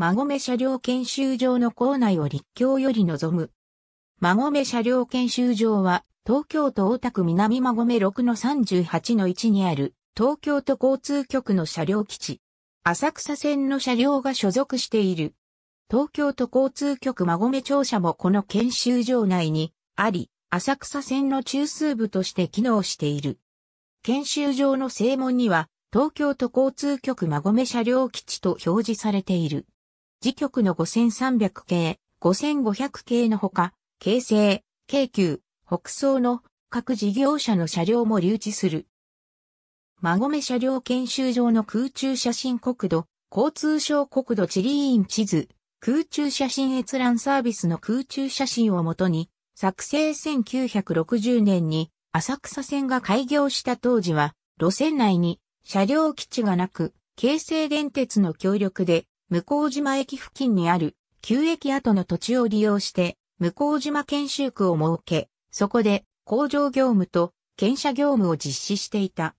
馬込車両研修場の構内を立教より望む。馬込車両研修場は、東京都大田区南馬込6の38の1にある、東京都交通局の車両基地。浅草線の車両が所属している。東京都交通局馬込庁舎もこの研修場内にあり、浅草線の中枢部として機能している。研修場の正門には、東京都交通局馬込車両基地と表示されている。次局の5300系、5500系のほか、京成、京急、北総の各事業者の車両も留置する。馬込車両研修場の空中写真国土、交通省国土地理院地図、空中写真閲覧サービスの空中写真をもとに、作成1960年に浅草線が開業した当時は、路線内に車両基地がなく、京成電鉄の協力で向島駅付近にある旧駅跡の土地を利用して向島研修区を設け、そこで工場業務と検車業務を実施していた。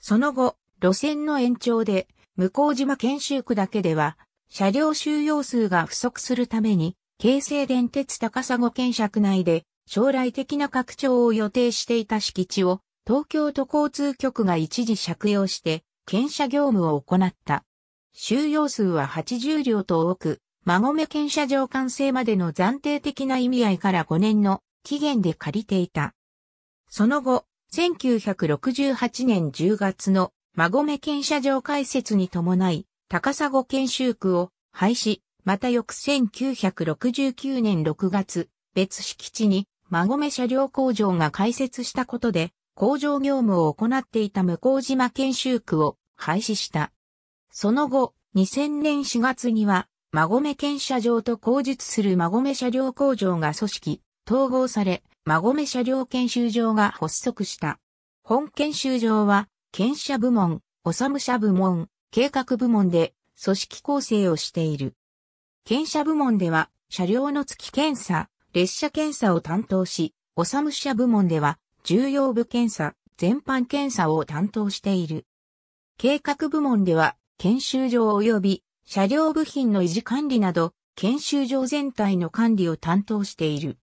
その後、路線の延長で向島研修区だけでは車両収容数が不足するために京成電鉄高砂検車区内で将来的な拡張を予定していた敷地を東京都交通局が一時借用して検車業務を行った。収容数は80両と多く、馬込県車場完成までの暫定的な意味合いから5年の期限で借りていた。その後、1968年10月の馬込県車場開設に伴い、高砂研修区を廃止、また翌1969年6月、別敷地に馬込車両工場が開設したことで、工場業務を行っていた向島研修区を廃止した。その後、2000年4月には、馬込検車場と口述する馬込車両工場が組織、統合され、馬込車両研修場が発足した。本研修場は、検車部門、おさむ車部門、計画部門で組織構成をしている。検車部門では車両の月検査、列車検査を担当し、おさむ車部門では重要部検査、全般検査を担当している。計画部門では研修場及び車両部品の維持管理など、研修場全体の管理を担当している。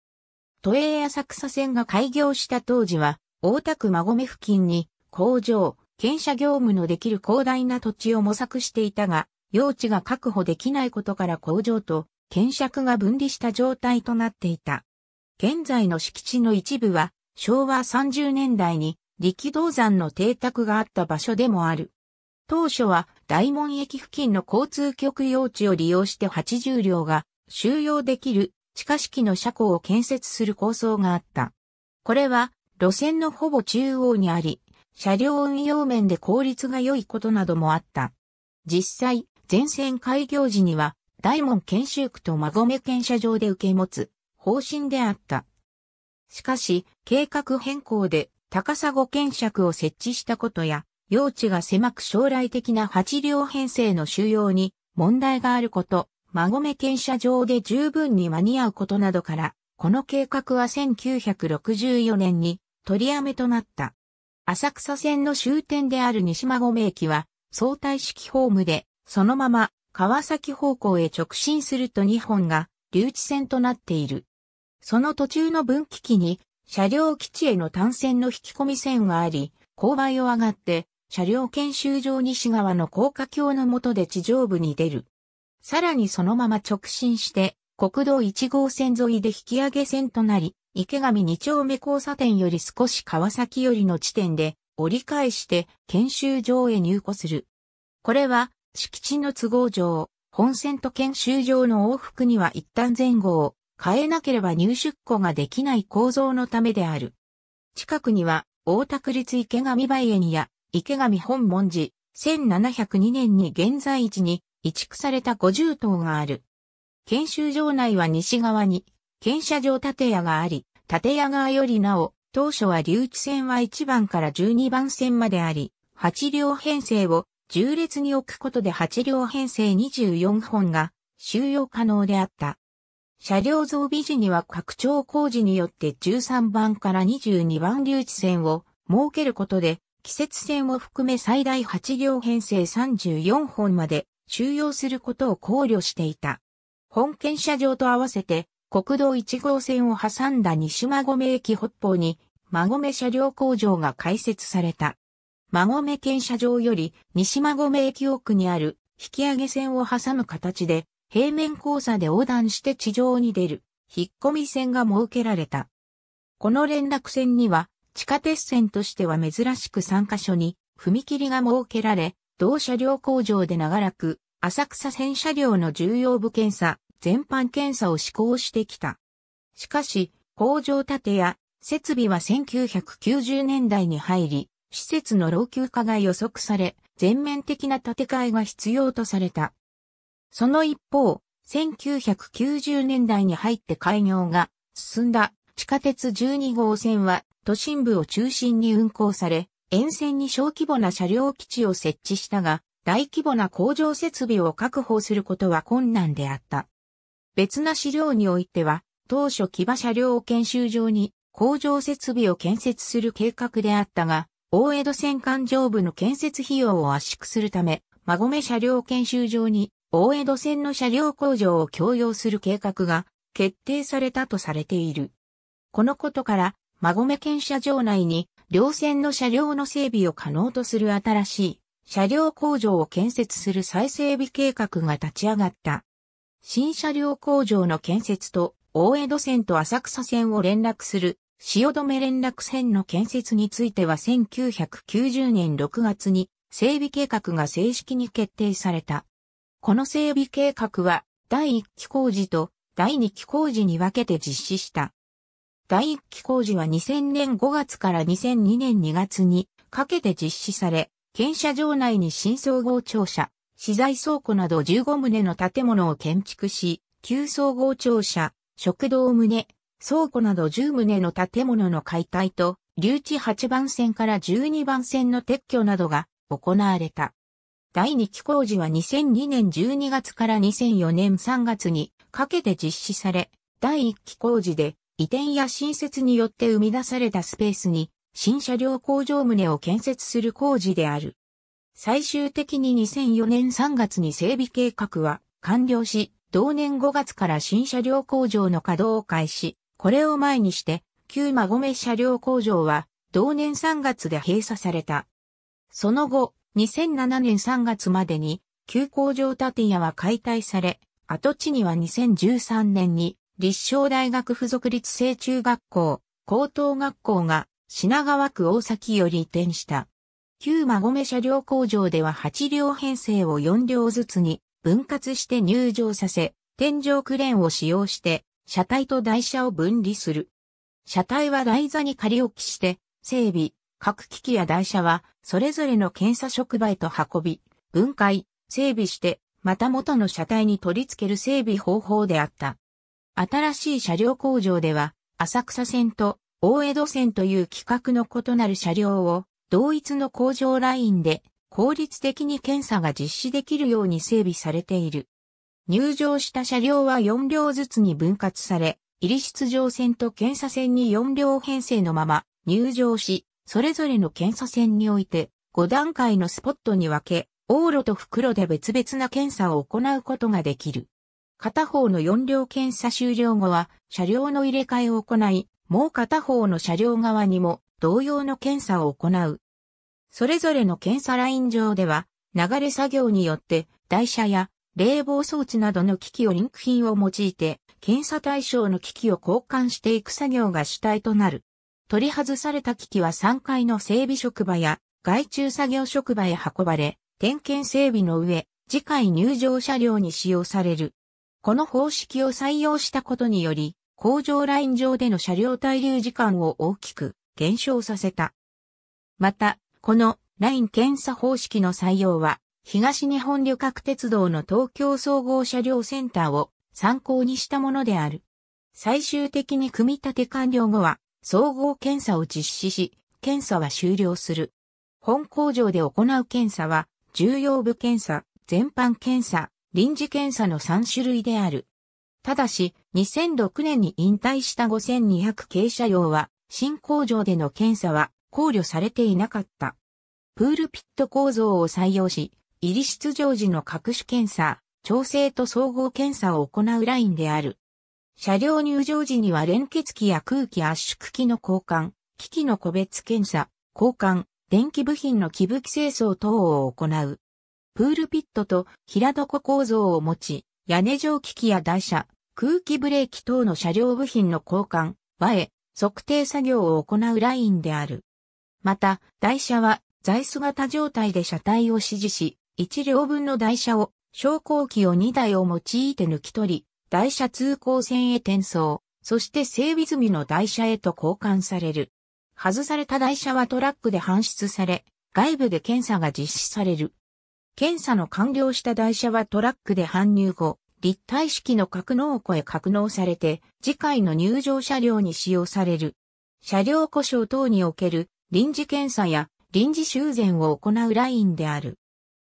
都営浅草線が開業した当時は、大田区馬込付近に工場、検車業務のできる広大な土地を模索していたが、用地が確保できないことから工場と検区が分離した状態となっていた。現在の敷地の一部は、昭和30年代に力道山の邸宅があった場所でもある。当初は大門駅付近の交通局用地を利用して80両が収容できる地下式の車庫を建設する構想があった。これは路線のほぼ中央にあり、車両運用面で効率が良いことなどもあった。実際、全線開業時には大門研修区と馬込県車場で受け持つ方針であった。しかし、計画変更で高砂県区を設置したことや、用地が狭く将来的な8両編成の収容に問題があること、馬込検車場で十分に間に合うことなどから、この計画は1964年に取りやめとなった。浅草線の終点である西馬込駅は相対式ホームで、そのまま川崎方向へ直進すると2本が留置線となっている。その途中の分岐器に車両基地への単線の引き込み線があり、勾配を上がって車両研修場西側の高架橋の下で地上部に出る。さらにそのまま直進して、国道1号線沿いで引き上げ線となり、池上2丁目交差点より少し川崎よりの地点で折り返して研修場へ入庫する。これは敷地の都合上、本線と研修場の往復には一旦前後を変えなければ入出庫ができない構造のためである。近くには大田区立池上梅園や池上本門寺、1702年に現在地に移築された50棟がある。研修場内は西側に、検車場建屋があり、建屋側よりなお、当初は留置線は1番から12番線まであり、8両編成を重列に置くことで8両編成24本が収容可能であった。車両増備時には拡張工事によって13番から22番留置線を設けることで季節線を含め最大8両編成34本まで収容することを考慮していた。本県車場と合わせて国道1号線を挟んだ西馬込駅北方に馬込車両工場が開設された。馬込県車場より西馬込駅奥にある引き上げ線を挟む形で平面交差で横断して地上に出る引っ込み線が設けられた。この連絡線には地下鉄線としては珍しく3カ所に踏切が設けられ、同車両工場で長らく浅草線車両の重要部検査、全般検査を施行してきた。しかし、工場建てや設備は1990年代に入り、施設の老朽化が予測され、全面的な建て替えが必要とされた。その一方、1990年代に入って開業が進んだ地下鉄12号線は都心部を中心に運行され、沿線に小規模な車両基地を設置したが、大規模な工場設備を確保することは困難であった。別な資料においては、当初騎馬車両研修場に工場設備を建設する計画であったが、大江戸線環状部の建設費用を圧縮するため、馬込車両研修場に大江戸線の車両工場を供用する計画が決定されたとされている。このことから、馬込県車場内に、両線の車両の整備を可能とする新しい、車両工場を建設する再整備計画が立ち上がった。新車両工場の建設と、大江戸線と浅草線を連絡する、汐留連絡線の建設については1990年6月に、整備計画が正式に決定された。この整備計画は、第1期工事と第2期工事に分けて実施した。第1期工事は2000年5月から2002年2月にかけて実施され、県社場内に新総合庁舎、資材倉庫など15棟の建物を建築し、旧総合庁舎、食堂棟、倉庫など10棟の建物の解体と、留置8番線から12番線の撤去などが行われた。第2期工事は2002年12月から2004年3月にかけて実施され、第1期工事で移転や新設によって生み出されたスペースに、新車両工場棟を建設する工事である。最終的に2004年3月に整備計画は完了し、同年5月から新車両工場の稼働を開始、これを前にして、旧馬込車両工場は同年3月で閉鎖された。その後、2007年3月までに、旧工場建屋は解体され、跡地には2013年に立正大学附属立成中学校、高等学校が品川区大崎より移転した。旧馬込車両工場では8両編成を4両ずつに分割して入場させ、天井クレーンを使用して車体と台車を分離する。車体は台座に仮置きして、整備、各機器や台車はそれぞれの検査触媒と運び、分解、整備して、また元の車体に取り付ける整備方法であった。新しい車両工場では、浅草線と大江戸線という規格の異なる車両を同一の工場ラインで効率的に検査が実施できるように整備されている。入場した車両は4両ずつに分割され、入り出場線と検査線に4両編成のまま入場し、それぞれの検査線において5段階のスポットに分け、往路と袋で別々な検査を行うことができる。片方の4両検査終了後は車両の入れ替えを行い、もう片方の車両側にも同様の検査を行う。それぞれの検査ライン上では、流れ作業によって台車や冷房装置などの機器をリンク品を用いて、検査対象の機器を交換していく作業が主体となる。取り外された機器は3階の整備職場や外注作業職場へ運ばれ、点検整備の上、次回入場車両に使用される。この方式を採用したことにより、工場ライン上での車両滞留時間を大きく減少させた。また、このライン検査方式の採用は、東日本旅客鉄道の東京総合車両センターを参考にしたものである。最終的に組み立て完了後は、総合検査を実施し、検査は終了する。本工場で行う検査は、重要部検査、全般検査、臨時検査の3種類である。ただし、2006年に引退した5200傾車用は、新工場での検査は考慮されていなかった。プールピット構造を採用し、入り出場時の各種検査、調整と総合検査を行うラインである。車両入場時には連結機や空気圧縮機の交換、機器の個別検査、交換、電気部品の基部清掃等を行う。プールピットと平床構造を持ち、屋根上機器や台車、空気ブレーキ等の車両部品の交換、和え、測定作業を行うラインである。また、台車は座椅子型状態で車体を指示し、1両分の台車を昇降機を2台を用いて抜き取り、台車通行線へ転送、そして整備済みの台車へと交換される。外された台車はトラックで搬出され、外部で検査が実施される。検査の完了した台車はトラックで搬入後、立体式の格納庫へ格納されて、次回の入場車両に使用される。車両故障等における臨時検査や臨時修繕を行うラインである。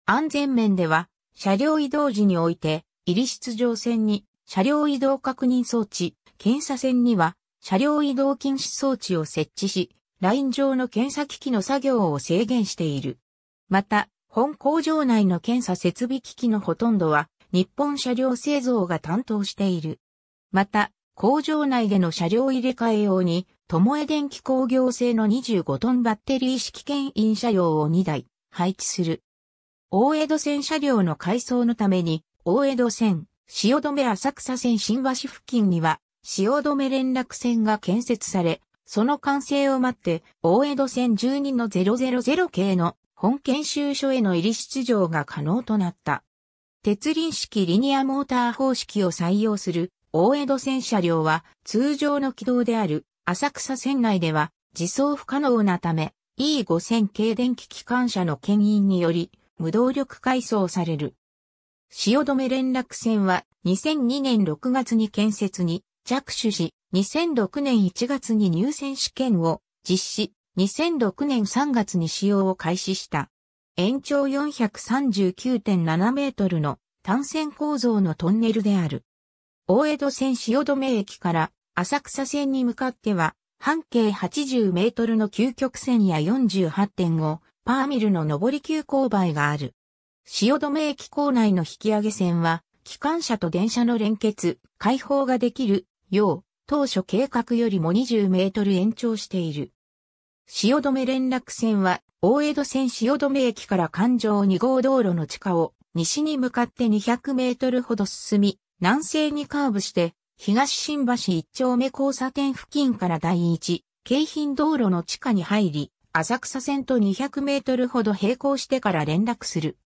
安全面では、車両移動時において、入り出場線に車両移動確認装置、検査線には車両移動禁止装置を設置し、ライン上の検査機器の作業を制限している。また、本工場内の検査設備機器のほとんどは日本車両製造が担当している。また、工場内での車両入れ替え用に、友江電気工業製の25トンバッテリー式牽引車両を2台配置する。大江戸線車両の改装のために、大江戸線、汐留浅草線新橋付近には、汐留連絡線が建設され、その完成を待って、大江戸線12の000系の本研修所への入り出場が可能となった。鉄輪式リニアモーター方式を採用する大江戸線車両は通常の軌道である浅草線内では自走不可能なため E5000 系電気機関車の牽引により無動力改装される。汐留連絡線は2002年6月に建設に着手し2006年1月に入線試験を実施。2006年3月に使用を開始した。延長439.7メートルの単線構造のトンネルである。大江戸線止め駅から浅草線に向かっては、半径80メートルの究極線や48.5パーミルの上り急勾配がある。止め駅構内の引き上げ線は、機関車と電車の連結、開放ができるよう、当初計画よりも20メートル延長している。止め連絡線は、大江戸線止め駅から環状2号道路の地下を、西に向かって200メートルほど進み、南西にカーブして、東新橋一丁目交差点付近から第一、京浜道路の地下に入り、浅草線と200メートルほど並行してから連絡する。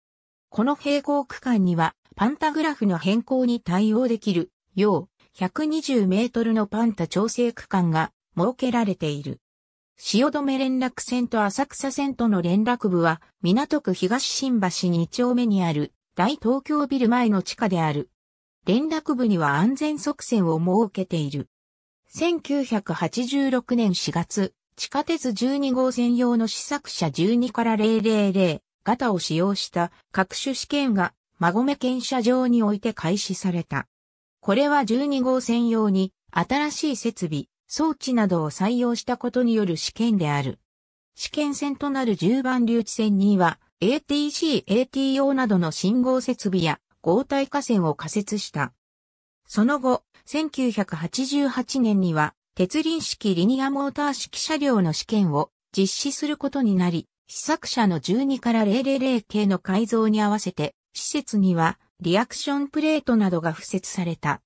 この並行区間には、パンタグラフの変更に対応できる、よう、120メートルのパンタ調整区間が設けられている。汐留連絡線と浅草線との連絡部は、港区東新橋2丁目にある、大東京ビル前の地下である。連絡部には安全側線を設けている。1986年4月、地下鉄12号線用の試作車12から000型を使用した各種試験が、馬込検車場において開始された。これは12号線用に新しい設備、装置などを採用したことによる試験である。試験線となる10番留置線には ATC、ATO などの信号設備や合体化線を仮設した。その後、1988年には鉄輪式リニアモーター式車両の試験を実施することになり、試作車の12から000系の改造に合わせて、施設にはリアクションプレートなどが付設された。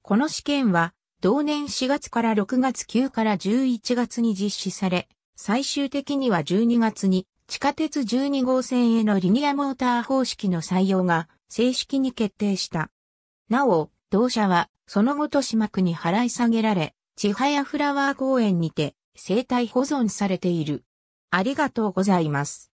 この試験は同年4月から6月9から11月に実施され、最終的には12月に地下鉄12号線へのリニアモーター方式の採用が正式に決定した。なお、同社はその後豊島区に払い下げられ、千早フラワー公園にて生態保存されている。ありがとうございます。